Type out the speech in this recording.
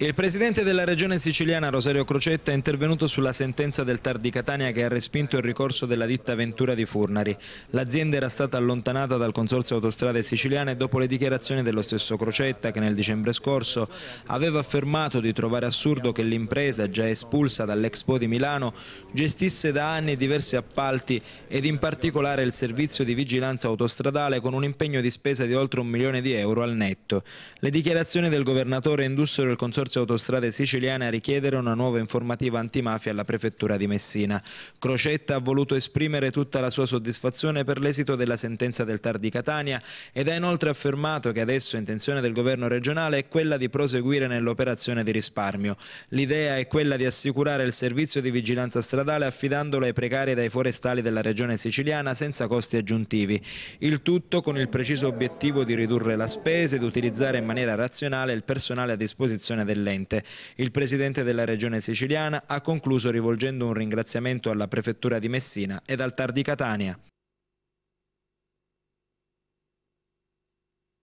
Il presidente della regione siciliana Rosario Crocetta è intervenuto sulla sentenza del TAR di Catania che ha respinto il ricorso della ditta Ventura di Furnari. L'azienda era stata allontanata dal Consorzio Autostrade Siciliane dopo le dichiarazioni dello stesso Crocetta che nel dicembre scorso aveva affermato di trovare assurdo che l'impresa, già espulsa dall'Expo di Milano, gestisse da anni diversi appalti ed in particolare il servizio di vigilanza autostradale con un impegno di spesa di oltre un milione di euro al netto. Le dichiarazioni del governatore indussero il Consorzio consorzio Autostrade Siciliane a richiedere una nuova informativa antimafia alla prefettura di Messina. Crocetta ha voluto esprimere tutta la sua soddisfazione per l'esito della sentenza del Tar di Catania ed ha inoltre affermato che adesso intenzione del governo regionale è quella di proseguire nell'operazione di risparmio. L'idea è quella di assicurare il servizio di vigilanza stradale affidandolo ai precari dai forestali della regione siciliana senza costi aggiuntivi. Il tutto con il preciso obiettivo di ridurre la spesa ed utilizzare in maniera razionale il personale a disposizione delle dell'ente. Il presidente della regione siciliana ha concluso rivolgendo un ringraziamento alla prefettura di Messina ed al TAR di Catania.